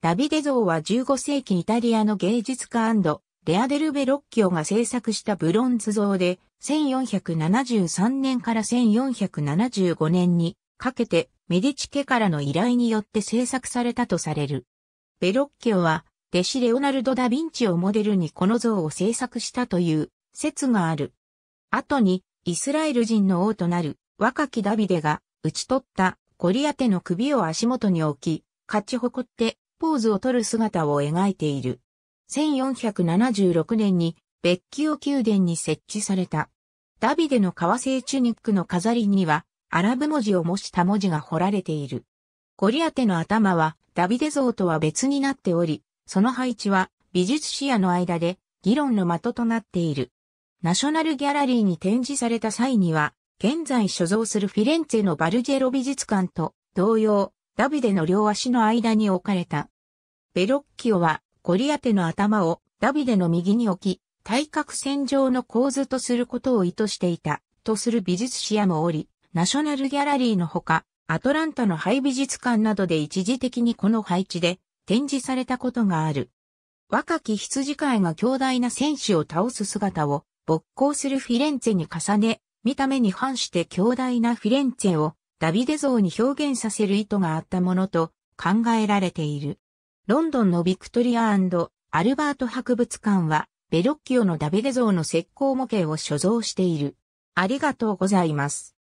ダビデ像は15世紀イタリアの芸術家レアデル・ベロッキオが制作したブロンズ像で、1473年から1475年にかけてメディチ家からの依頼によって制作されたとされる。ベロッキオは弟子レオナルド・ダ・ヴィンチをモデルにこの像を制作したという説がある。後にイスラエル人の王となる若きダビデが打ち取ったゴリアテの首を足元に置き、勝ち誇ってポーズをとる姿を描いている。1476年にベッキオ宮殿に設置された。ダビデの革製チュニックの飾りには、アラブ文字を模した文字が彫られている。ゴリアテの頭はダビデ像とは別になっており、その配置は美術視野の間で議論の的となっている。ナショナルギャラリーに展示された際には、現在所蔵するフィレンツェのバルジェロ美術館と同様、ダビデの両足の間に置かれた。ベロッキオはゴリアテの頭をダビデの右に置き、対角線上の構図とすることを意図していた、とする美術史やもおり、ナショナルギャラリーのほか、アトランタの廃美術館などで一時的にこの配置で展示されたことがある。若き羊飼いが強大な戦士を倒す姿を勃興するフィレンツェに重ね、見た目に反して強大なフィレンツェをダビデ像に表現させる意図があったものと考えられている。ロンドンのビクトリアアルバート博物館は、ベロッキオのダビデ像の石膏模型を所蔵している。ありがとうございます。